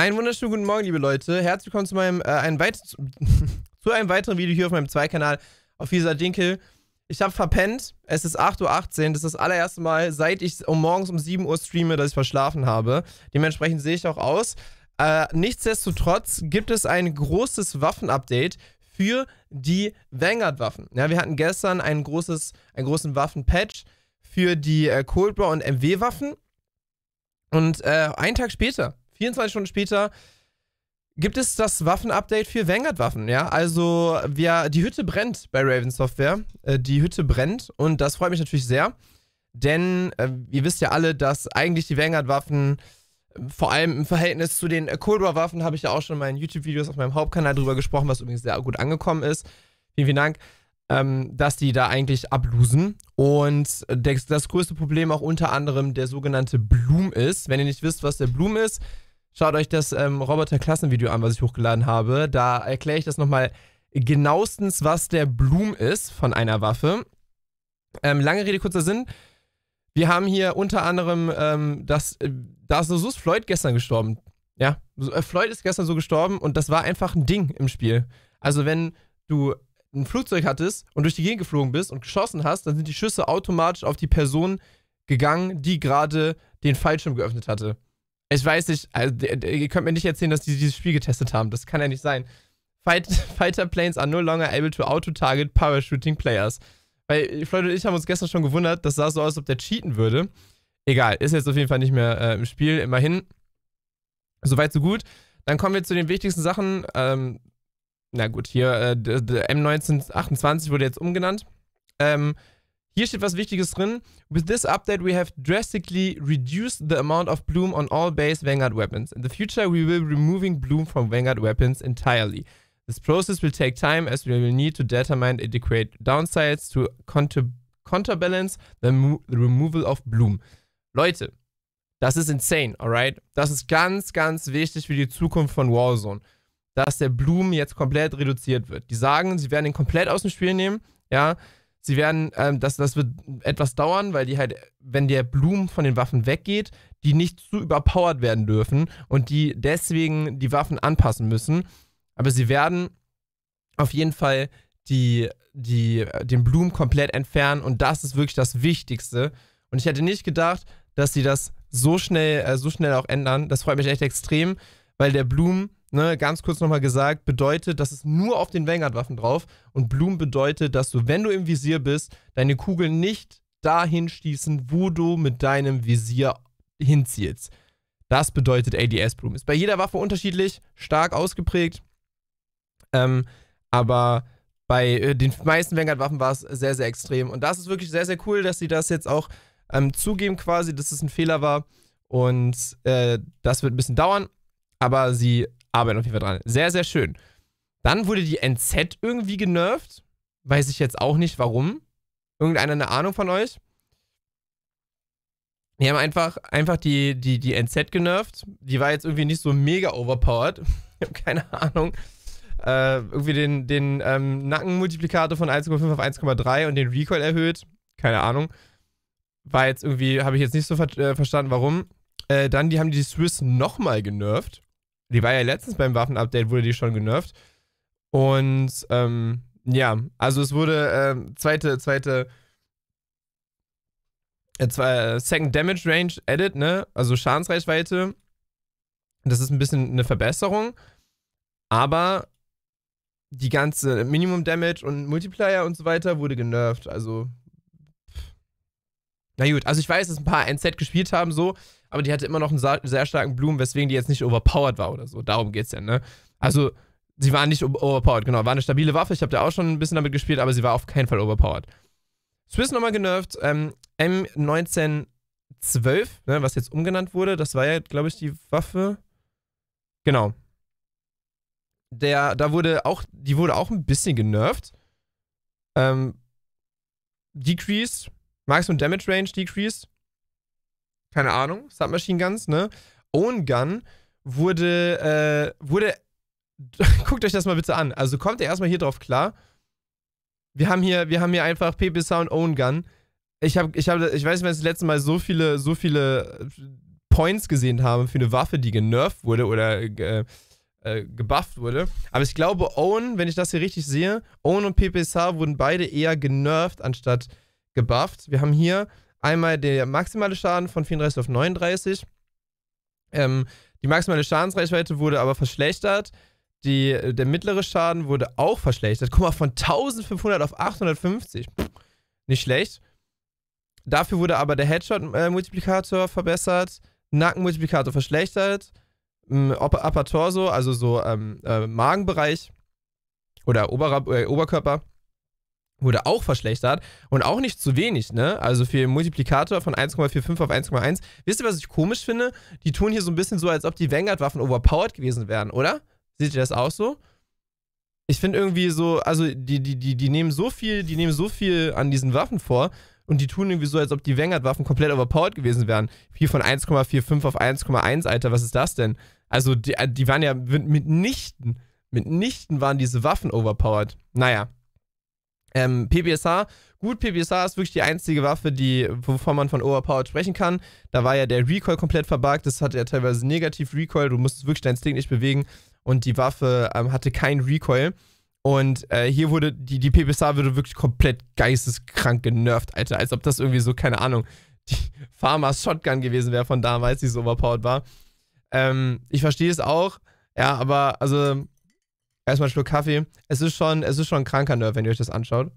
Einen wunderschönen guten Morgen, liebe Leute. Herzlich willkommen zu meinem, äh, einem zu einem weiteren Video hier auf meinem 2-Kanal auf dieser Dinkel. Ich habe verpennt. Es ist 8.18 Uhr. Das ist das allererste Mal, seit ich um morgens um 7 Uhr streame, dass ich verschlafen habe. Dementsprechend sehe ich auch aus. Äh, nichtsdestotrotz gibt es ein großes Waffen-Update für die Vanguard-Waffen. Ja, wir hatten gestern ein großes, einen großen Waffen-Patch für die äh, Cold War und MW-Waffen. Und äh, einen Tag später 24 Stunden später gibt es das Waffenupdate für Vanguard-Waffen, ja. Also wir, die Hütte brennt bei Raven Software. Äh, die Hütte brennt und das freut mich natürlich sehr. Denn äh, ihr wisst ja alle, dass eigentlich die Vanguard-Waffen, vor allem im Verhältnis zu den äh, Cold War-Waffen, habe ich ja auch schon in meinen YouTube-Videos auf meinem Hauptkanal drüber gesprochen, was übrigens sehr gut angekommen ist. Vielen, vielen Dank. Ähm, dass die da eigentlich ablusen. Und das größte Problem auch unter anderem der sogenannte Bloom ist. Wenn ihr nicht wisst, was der Bloom ist, Schaut euch das ähm, roboter video an, was ich hochgeladen habe. Da erkläre ich das nochmal genauestens, was der Bloom ist von einer Waffe. Ähm, lange Rede, kurzer Sinn. Wir haben hier unter anderem ähm, das, äh, da ist Jesus Floyd gestern gestorben. Ja, äh, Floyd ist gestern so gestorben und das war einfach ein Ding im Spiel. Also wenn du ein Flugzeug hattest und durch die Gegend geflogen bist und geschossen hast, dann sind die Schüsse automatisch auf die Person gegangen, die gerade den Fallschirm geöffnet hatte. Ich weiß nicht, also, ihr könnt mir nicht erzählen, dass die dieses Spiel getestet haben. Das kann ja nicht sein. Fight, fighter planes are no longer able to auto-target parachuting players. Weil äh, Floyd und ich haben uns gestern schon gewundert, das sah so aus, als ob der cheaten würde. Egal, ist jetzt auf jeden Fall nicht mehr äh, im Spiel, immerhin. Soweit, so gut. Dann kommen wir zu den wichtigsten Sachen. Ähm, na gut, hier äh, der M1928 wurde jetzt umgenannt. Ähm, hier steht was Wichtiges drin. With this update, we have drastically reduced the amount of bloom on all base Vanguard weapons. In the future, we will be removing bloom from Vanguard weapons entirely. This process will take time as we will need to determine adequate downsides to counter counterbalance the, the removal of bloom. Leute, das ist insane, alright? Das ist ganz, ganz wichtig für die Zukunft von Warzone, dass der Bloom jetzt komplett reduziert wird. Die sagen, sie werden ihn komplett aus dem Spiel nehmen, ja, Sie werden, ähm, das, das wird etwas dauern, weil die halt, wenn der Blumen von den Waffen weggeht, die nicht zu überpowered werden dürfen und die deswegen die Waffen anpassen müssen. Aber sie werden auf jeden Fall die, die, äh, den Blumen komplett entfernen und das ist wirklich das Wichtigste. Und ich hätte nicht gedacht, dass sie das so schnell, äh, so schnell auch ändern. Das freut mich echt extrem, weil der Blumen ne, ganz kurz nochmal gesagt, bedeutet, dass es nur auf den Vanguard-Waffen drauf und Bloom bedeutet, dass du, wenn du im Visier bist, deine Kugeln nicht dahin schießen, wo du mit deinem Visier hinzielst. Das bedeutet ADS Bloom. Ist bei jeder Waffe unterschiedlich, stark ausgeprägt. Ähm, aber bei äh, den meisten Vanguard-Waffen war es sehr, sehr extrem. Und das ist wirklich sehr, sehr cool, dass sie das jetzt auch ähm, zugeben, quasi, dass es ein Fehler war. Und äh, das wird ein bisschen dauern. Aber sie arbeiten auf jeden Fall dran. Sehr, sehr schön. Dann wurde die NZ irgendwie genervt. Weiß ich jetzt auch nicht warum. Irgendeiner eine Ahnung von euch? Die haben einfach, einfach die, die, die NZ genervt. Die war jetzt irgendwie nicht so mega overpowered. Ich habe keine Ahnung. Äh, irgendwie den, den ähm, Nackenmultiplikator von 1,5 auf 1,3 und den Recoil erhöht. Keine Ahnung. War jetzt irgendwie, habe ich jetzt nicht so ver äh, verstanden, warum. Äh, dann die haben die Swiss nochmal genervt. Die war ja letztens beim Waffenupdate, wurde die schon genervt. Und ähm, ja, also es wurde äh, zweite, zweite äh, äh, Second Damage Range Edit, ne? Also Schadensreichweite. Das ist ein bisschen eine Verbesserung. Aber die ganze Minimum Damage und Multiplier und so weiter wurde genervt. Also na gut, also ich weiß, dass ein paar NZ gespielt haben, so, aber die hatte immer noch einen sehr starken Blumen, weswegen die jetzt nicht overpowered war oder so. Darum geht's ja, ne? Also, sie war nicht overpowered, genau. War eine stabile Waffe. Ich habe da auch schon ein bisschen damit gespielt, aber sie war auf keinen Fall overpowered. Swiss nochmal genervt. Ähm, M1912, ne, was jetzt umgenannt wurde, das war ja, glaube ich, die Waffe. Genau. Der, da wurde auch, die wurde auch ein bisschen genervt. Ähm, decreased. Max und Damage Range Decrease. Keine Ahnung. Submachine Guns, ne? Own Gun wurde, äh, wurde, guckt euch das mal bitte an. Also kommt ihr erstmal hier drauf klar. Wir haben hier, wir haben hier einfach PP Sound Own Gun. Ich habe, ich habe, ich weiß nicht, wenn ich das letzte Mal so viele, so viele äh, Points gesehen habe für eine Waffe, die genervt wurde oder äh, äh, gebufft wurde. Aber ich glaube, Owen, wenn ich das hier richtig sehe, Owen und PPSA wurden beide eher genervt, anstatt gebufft. Wir haben hier einmal der maximale Schaden von 34 auf 39. Ähm, die maximale Schadensreichweite wurde aber verschlechtert. Die, äh, der mittlere Schaden wurde auch verschlechtert. Guck mal, von 1500 auf 850. Pff, nicht schlecht. Dafür wurde aber der Headshot-Multiplikator verbessert, Nackenmultiplikator verschlechtert, Upper Torso, also so ähm, äh, Magenbereich oder Ober äh, Oberkörper wurde auch verschlechtert und auch nicht zu wenig, ne? Also für den Multiplikator von 1,45 auf 1,1. Wisst ihr, was ich komisch finde? Die tun hier so ein bisschen so, als ob die Vanguard-Waffen overpowered gewesen wären, oder? Seht ihr das auch so? Ich finde irgendwie so, also die, die, die, die nehmen so viel, die nehmen so viel an diesen Waffen vor und die tun irgendwie so, als ob die Vanguard-Waffen komplett overpowered gewesen wären. Hier von 1,45 auf 1,1, Alter, was ist das denn? Also die, die waren ja mitnichten, mitnichten waren diese Waffen overpowered. Naja. Ähm, PBSH, gut, PBSH ist wirklich die einzige Waffe, die, wovon man von Overpowered sprechen kann. Da war ja der Recoil komplett verbuggt, das hatte ja teilweise negativ Recoil, du musstest wirklich dein Stick nicht bewegen und die Waffe ähm, hatte keinen Recoil. Und äh, hier wurde, die, die PBSH wurde wirklich komplett geisteskrank genervt, Alter, als ob das irgendwie so, keine Ahnung, die Farmers Shotgun gewesen wäre von damals, die so overpowered war. Ähm, ich verstehe es auch, ja, aber also Erstmal einen Schluck Kaffee. Es ist schon, es ist schon ein kranker Nerv, wenn ihr euch das anschaut.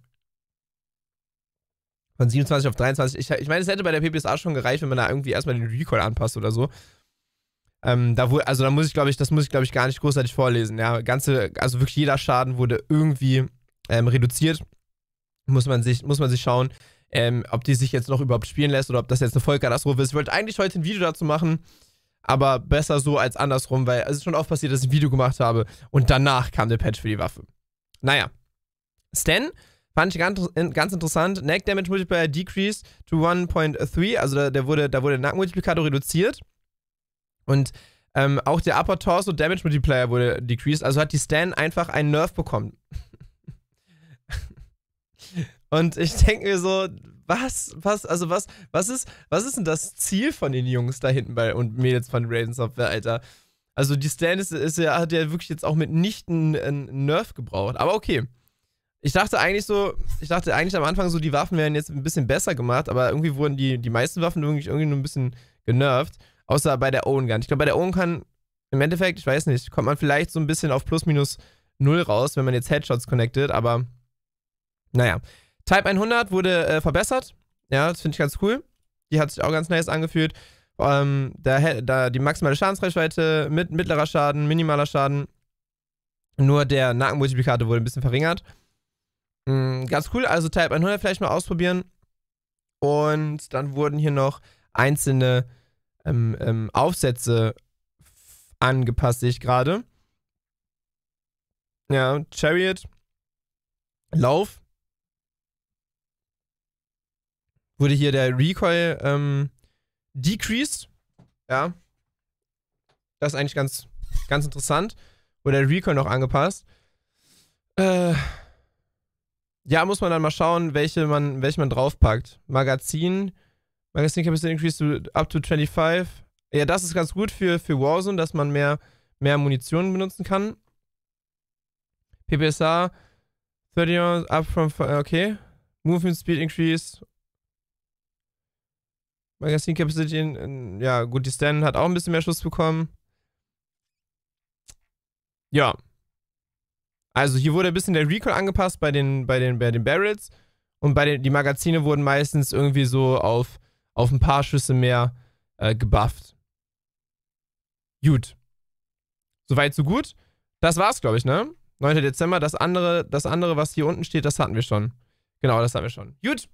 Von 27 auf 23. Ich, ich meine, es hätte bei der PPSA schon gereicht, wenn man da irgendwie erstmal den Recoil anpasst oder so. Ähm, da wurde, also da muss ich, glaube ich, das muss ich, glaube ich, gar nicht großartig vorlesen. Ja, ganze, also wirklich jeder Schaden wurde irgendwie ähm, reduziert. Muss man sich, muss man sich schauen, ähm, ob die sich jetzt noch überhaupt spielen lässt oder ob das jetzt eine Vollkatastrophe ist. Ich wollte eigentlich heute ein Video dazu machen aber besser so als andersrum, weil es ist schon oft passiert, dass ich ein Video gemacht habe und danach kam der Patch für die Waffe. Naja. Stan fand ich ganz, ganz interessant. Neck Damage Multiplier decreased to 1.3, also da, der wurde, da wurde der Nackenmultiplikator reduziert. Und ähm, auch der Upper Torso Damage Multiplier wurde decreased, also hat die Stan einfach einen Nerf bekommen. und ich denke mir so, was, was, also was, was ist, was ist denn das Ziel von den Jungs da hinten bei und Mädels von Raiden Software, Alter? Also die Stan ist, ist ja, hat ja wirklich jetzt auch mitnichten einen Nerf gebraucht. Aber okay. Ich dachte eigentlich so, ich dachte eigentlich am Anfang so, die Waffen werden jetzt ein bisschen besser gemacht, aber irgendwie wurden die, die meisten Waffen irgendwie, irgendwie nur ein bisschen genervt. Außer bei der Owen Gun. Ich glaube, bei der Owen Gun, im Endeffekt, ich weiß nicht, kommt man vielleicht so ein bisschen auf plus minus null raus, wenn man jetzt Headshots connectet, aber naja. Type 100 wurde äh, verbessert. Ja, das finde ich ganz cool. Die hat sich auch ganz nice angefühlt. Ähm, da, da die maximale Schadensreichweite, mit, mittlerer Schaden, minimaler Schaden. Nur der Nackenmultiplikator wurde ein bisschen verringert. Mhm, ganz cool. Also Type 100 vielleicht mal ausprobieren. Und dann wurden hier noch einzelne ähm, ähm, Aufsätze angepasst, sehe ich gerade. Ja, Chariot, Lauf, wurde hier der Recoil ähm, decreased. Ja. Das ist eigentlich ganz, ganz interessant. Wurde der Recoil noch angepasst. Äh, ja, muss man dann mal schauen, welche man, welche man draufpackt. Magazin. Magazin Capacity Increase to, up to 25. Ja, das ist ganz gut für, für Warzone, dass man mehr, mehr Munition benutzen kann. PPSA 30 up from. Okay. Movement Speed Increase Magazine Capacity. Ähm, ja, gut, die Stan hat auch ein bisschen mehr Schuss bekommen. Ja. Also hier wurde ein bisschen der Recall angepasst bei den, bei den, bei den Barrels. Und bei den, die Magazine wurden meistens irgendwie so auf, auf ein paar Schüsse mehr äh, gebufft. Gut. Soweit, so gut. Das war's, glaube ich, ne? 9. Dezember. Das andere, das andere, was hier unten steht, das hatten wir schon. Genau, das hatten wir schon. Gut.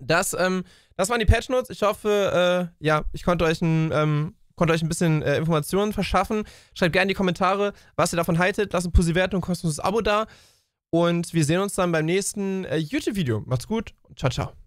Das, ähm, das waren die Patch Notes. Ich hoffe, äh, ja, ich konnte euch ein, ähm, konnte euch ein bisschen äh, Informationen verschaffen. Schreibt gerne in die Kommentare, was ihr davon haltet. Lasst ein Pussy-Wertung, kostenloses Abo da. Und wir sehen uns dann beim nächsten äh, YouTube-Video. Macht's gut und ciao, ciao.